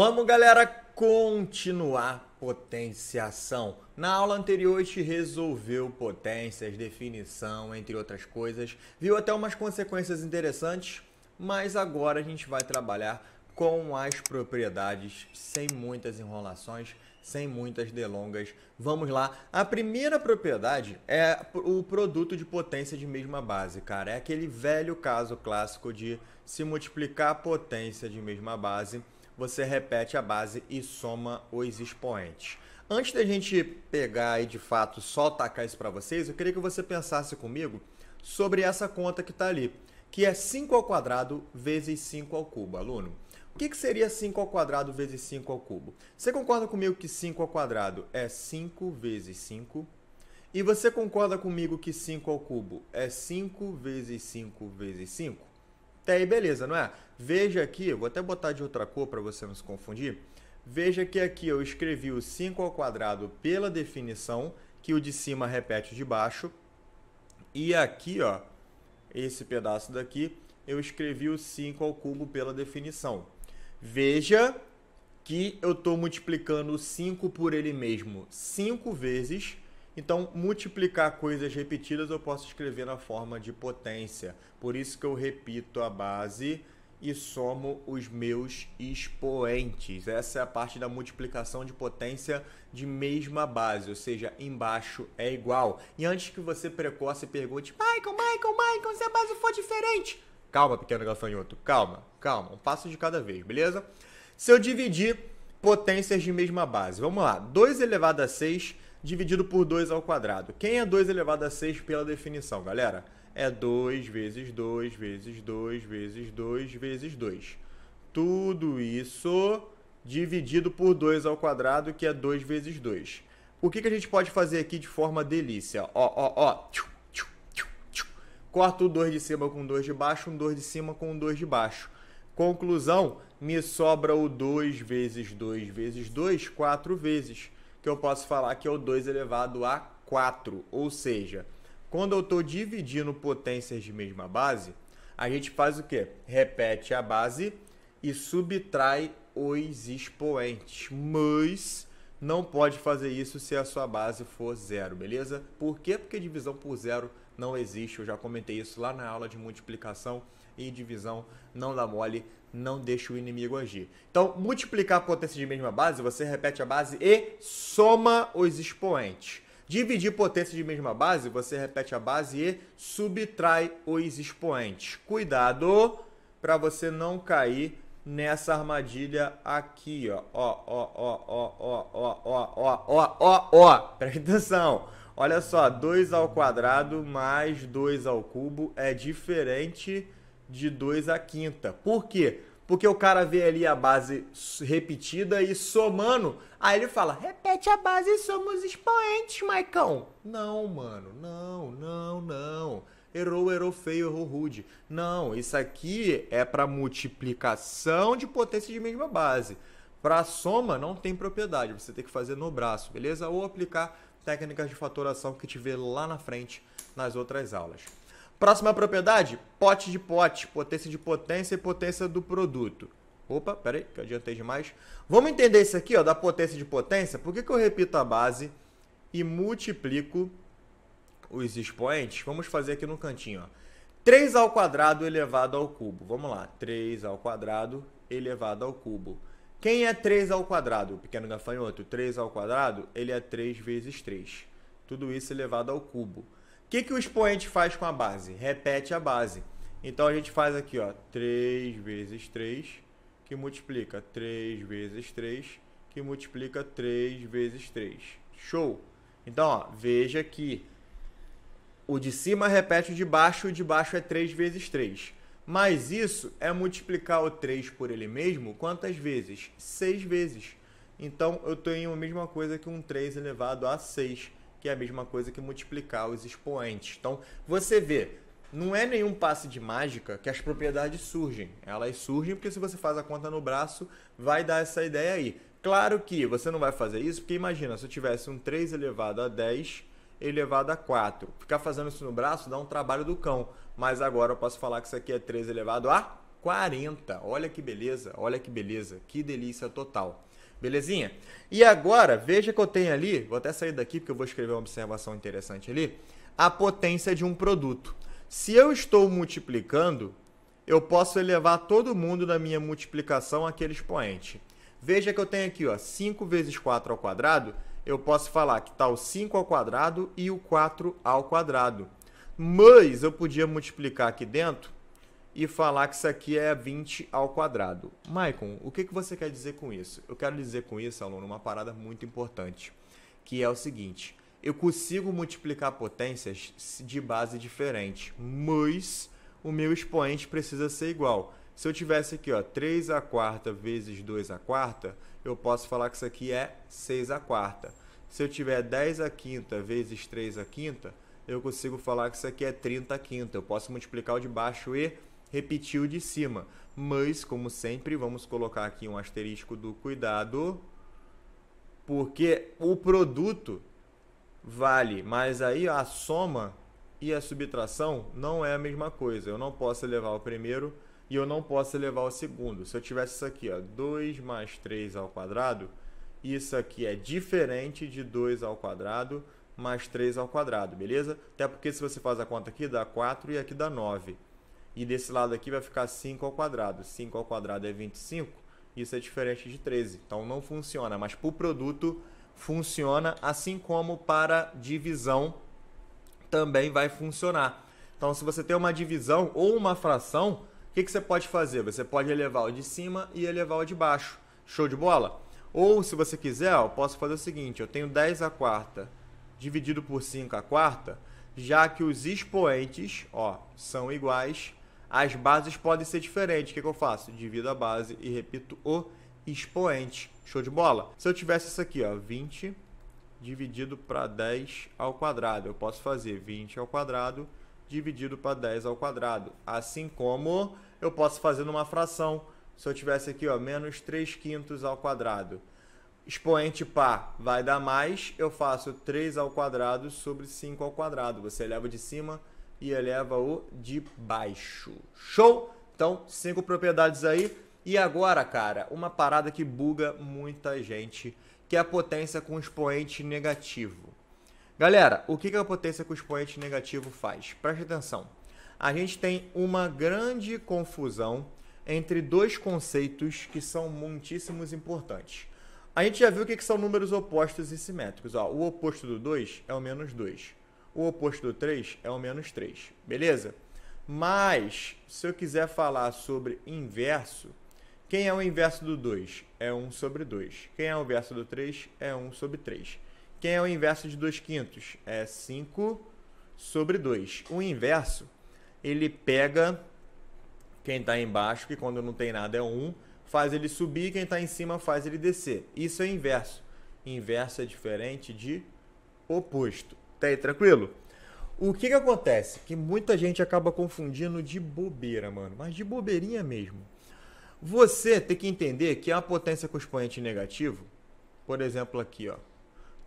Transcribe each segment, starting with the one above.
Vamos, galera, continuar potenciação. Na aula anterior, a gente resolveu potências, definição, entre outras coisas. Viu até umas consequências interessantes, mas agora a gente vai trabalhar com as propriedades, sem muitas enrolações, sem muitas delongas. Vamos lá. A primeira propriedade é o produto de potência de mesma base, cara. É aquele velho caso clássico de se multiplicar a potência de mesma base você repete a base e soma os expoentes. Antes da gente pegar e de fato só tacar isso para vocês, eu queria que você pensasse comigo sobre essa conta que está ali, que é 5 ao quadrado vezes 5 ao cubo, aluno. O que, que seria 5 ao quadrado vezes 5 ao cubo? Você concorda comigo que 5 ao quadrado é 5 vezes 5? E você concorda comigo que 5 ao cubo é 5 vezes 5 vezes 5? Até aí, beleza, não é? Veja aqui, vou até botar de outra cor para você não se confundir. Veja que aqui eu escrevi o 5 ao quadrado pela definição, que o de cima repete o de baixo. E aqui, ó, esse pedaço daqui, eu escrevi o 5 ao cubo pela definição. Veja que eu estou multiplicando o 5 por ele mesmo 5 vezes então, multiplicar coisas repetidas eu posso escrever na forma de potência. Por isso que eu repito a base e somo os meus expoentes. Essa é a parte da multiplicação de potência de mesma base, ou seja, embaixo é igual. E antes que você precoce pergunte, Michael, Michael, Michael, se a base for diferente. Calma, pequeno gafanhoto, calma, calma, um passo de cada vez, beleza? Se eu dividir potências de mesma base, vamos lá, 2 elevado a 6 dividido por 2 ao quadrado. Quem é 2 elevado a 6 pela definição, galera? É 2 vezes 2 vezes 2 vezes 2 vezes 2. Tudo isso dividido por 2 ao quadrado, que é 2 vezes 2. O que, que a gente pode fazer aqui de forma delícia? Ó, ó, ó. Corta o 2 de cima com 2 de baixo, um 2 de cima com um 2 de baixo. Conclusão, me sobra o 2 vezes 2 vezes 2, 4 vezes que eu posso falar que é o 2 elevado a 4. Ou seja, quando eu estou dividindo potências de mesma base, a gente faz o quê? Repete a base e subtrai os expoentes. Mas não pode fazer isso se a sua base for zero, beleza? Por quê? Porque divisão por zero não existe. Eu já comentei isso lá na aula de multiplicação e divisão não dá mole, não deixa o inimigo agir. Então, multiplicar a potência de mesma base, você repete a base e soma os expoentes. Dividir potência de mesma base, você repete a base e subtrai os expoentes. Cuidado para você não cair nessa armadilha aqui, ó. Ó, ó, ó, ó, ó, ó, ó, ó, ó, ó, ó. Presta atenção. Olha só, 2 ao quadrado mais 2 ao cubo é diferente de 2 à quinta. Por quê? Porque o cara vê ali a base repetida e somando, aí ele fala: repete a base somos expoentes, Maicão. Não, mano, não, não, não errou, errou feio, errou rude. Não, isso aqui é para multiplicação de potência de mesma base. Para soma não tem propriedade, você tem que fazer no braço, beleza? Ou aplicar técnicas de fatoração que tiver lá na frente nas outras aulas. Próxima propriedade, pote de pote, potência de potência e potência do produto. Opa, peraí, que eu adiantei demais. Vamos entender isso aqui, ó, da potência de potência. Por que, que eu repito a base e multiplico os expoentes, vamos fazer aqui no cantinho, ó. 3 ao quadrado elevado ao cubo. Vamos lá, 3 ao quadrado elevado ao cubo. Quem é 3 ao quadrado? O pequeno gafanhoto. 3 ao quadrado, ele é 3 vezes 3. Tudo isso elevado ao cubo. O que, que o expoente faz com a base? Repete a base. Então a gente faz aqui, ó, 3 vezes 3, que multiplica 3 vezes 3, que multiplica 3 vezes 3. Show! Então, ó, veja aqui. O de cima repete o de baixo, o de baixo é 3 vezes 3. Mas isso é multiplicar o 3 por ele mesmo quantas vezes? 6 vezes. Então eu tenho a mesma coisa que um 3 elevado a 6, que é a mesma coisa que multiplicar os expoentes. Então você vê, não é nenhum passe de mágica que as propriedades surgem. Elas surgem porque se você faz a conta no braço, vai dar essa ideia aí. Claro que você não vai fazer isso, porque imagina, se eu tivesse um 3 elevado a 10 elevado a 4. Ficar fazendo isso no braço dá um trabalho do cão, mas agora eu posso falar que isso aqui é 3 elevado a 40. Olha que beleza, olha que beleza, que delícia total. Belezinha? E agora, veja que eu tenho ali, vou até sair daqui porque eu vou escrever uma observação interessante ali, a potência de um produto. Se eu estou multiplicando, eu posso elevar todo mundo na minha multiplicação àquele expoente. Veja que eu tenho aqui, ó, 5 vezes 4 ao quadrado eu posso falar que está o 5 ao quadrado e o 4 ao quadrado. Mas eu podia multiplicar aqui dentro e falar que isso aqui é 20 ao quadrado. Maicon, o que, que você quer dizer com isso? Eu quero dizer com isso, aluno, uma parada muito importante, que é o seguinte. Eu consigo multiplicar potências de base diferente, mas o meu expoente precisa ser igual. Se eu tivesse aqui, ó, 3 a quarta vezes 2 a quarta, eu posso falar que isso aqui é 6 a quarta. Se eu tiver 10 a quinta vezes 3 a quinta, eu consigo falar que isso aqui é 30 a quinta. Eu posso multiplicar o de baixo e repetir o de cima. Mas, como sempre, vamos colocar aqui um asterisco do cuidado, porque o produto vale, mas aí a soma e a subtração não é a mesma coisa. Eu não posso levar o primeiro e eu não posso elevar ao segundo. Se eu tivesse isso aqui, ó, 2 mais 3 ao quadrado, isso aqui é diferente de 2 ao quadrado mais 3 ao quadrado, beleza? Até porque se você faz a conta aqui, dá 4 e aqui dá 9. E desse lado aqui vai ficar 5 ao quadrado. 5 ao quadrado é 25, isso é diferente de 13. Então não funciona, mas para o produto funciona, assim como para divisão também vai funcionar. Então se você tem uma divisão ou uma fração, que, que você pode fazer? Você pode elevar o de cima e elevar o de baixo. Show de bola? Ou, se você quiser, eu posso fazer o seguinte: eu tenho 10 a quarta dividido por 5 a quarta, já que os expoentes ó, são iguais, as bases podem ser diferentes. O que, que eu faço? Divido a base e repito o expoente. Show de bola? Se eu tivesse isso aqui, ó, 20 dividido para 10 ao quadrado. Eu posso fazer 20 ao quadrado dividido para 10 ao quadrado. Assim como eu posso fazer numa fração. Se eu tivesse aqui, ó, menos 3 quintos ao quadrado. Expoente par vai dar mais, eu faço 3 ao quadrado sobre 5 ao quadrado. Você eleva de cima e eleva o de baixo. Show? Então, cinco propriedades aí. E agora, cara, uma parada que buga muita gente, que é a potência com expoente negativo. Galera, o que a potência com expoente negativo faz? Preste atenção a gente tem uma grande confusão entre dois conceitos que são muitíssimos importantes. A gente já viu o que são números opostos e simétricos. Ó, o oposto do 2 é o menos 2. O oposto do 3 é o menos 3. Beleza? Mas, se eu quiser falar sobre inverso, quem é o inverso do 2? É 1 sobre 2. Quem é o inverso do 3? É 1 sobre 3. Quem é o inverso de 2 quintos? É 5 sobre 2. O inverso ele pega quem está embaixo, que quando não tem nada é um, faz ele subir, quem está em cima faz ele descer. Isso é inverso. Inverso é diferente de oposto. Tá aí tranquilo? O que que acontece? Que muita gente acaba confundindo de bobeira, mano, mas de bobeirinha mesmo. Você tem que entender que a potência com expoente negativo, por exemplo aqui, ó,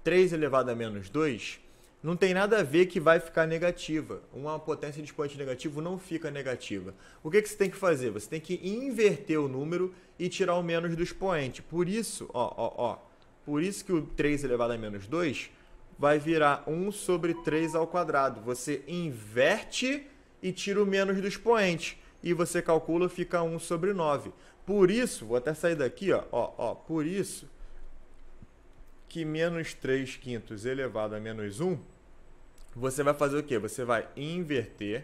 3 elevado a menos 2, não tem nada a ver que vai ficar negativa. Uma potência de expoente negativo não fica negativa. O que, que você tem que fazer? Você tem que inverter o número e tirar o menos do expoente. Por isso, ó, ó, ó, por isso que o 3 elevado a menos 2 vai virar 1 sobre 3 ao quadrado. Você inverte e tira o menos do expoente. E você calcula, fica 1 sobre 9. Por isso, vou até sair daqui, ó, ó, ó por isso que menos 3 quintos elevado a menos 1, você vai fazer o quê? Você vai inverter.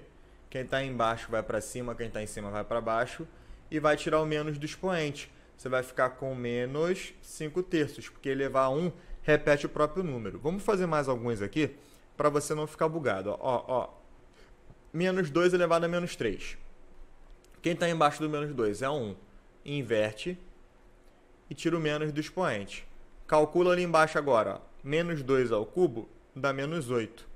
Quem está embaixo vai para cima, quem está em cima vai para baixo. E vai tirar o menos do expoente. Você vai ficar com menos 5 terços, porque elevar a 1 repete o próprio número. Vamos fazer mais alguns aqui para você não ficar bugado. Ó, ó, menos 2 elevado a menos 3. Quem está embaixo do menos 2 é 1. Inverte e tira o menos do expoente. Calcula ali embaixo agora. Ó. Menos 2 ao cubo dá menos 8.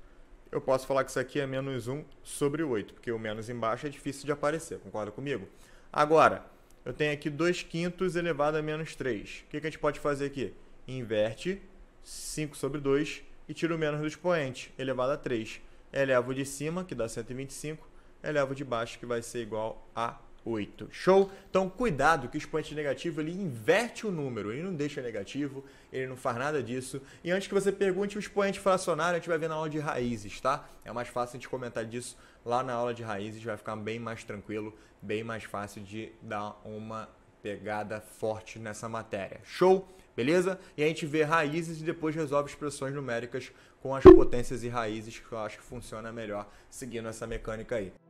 Eu posso falar que isso aqui é menos 1 sobre 8, porque o menos embaixo é difícil de aparecer, concorda comigo? Agora, eu tenho aqui 2 quintos elevado a menos 3. O que, que a gente pode fazer aqui? Inverte 5 sobre 2 e tira o menos do expoente, elevado a 3. Elevo de cima, que dá 125, elevo de baixo, que vai ser igual a 8. Show? Então cuidado que o expoente negativo ele inverte o número, ele não deixa negativo, ele não faz nada disso. E antes que você pergunte o expoente fracionário, a gente vai ver na aula de raízes, tá? É mais fácil a gente comentar disso lá na aula de raízes, vai ficar bem mais tranquilo, bem mais fácil de dar uma pegada forte nessa matéria. Show? Beleza? E a gente vê raízes e depois resolve expressões numéricas com as potências e raízes, que eu acho que funciona melhor seguindo essa mecânica aí.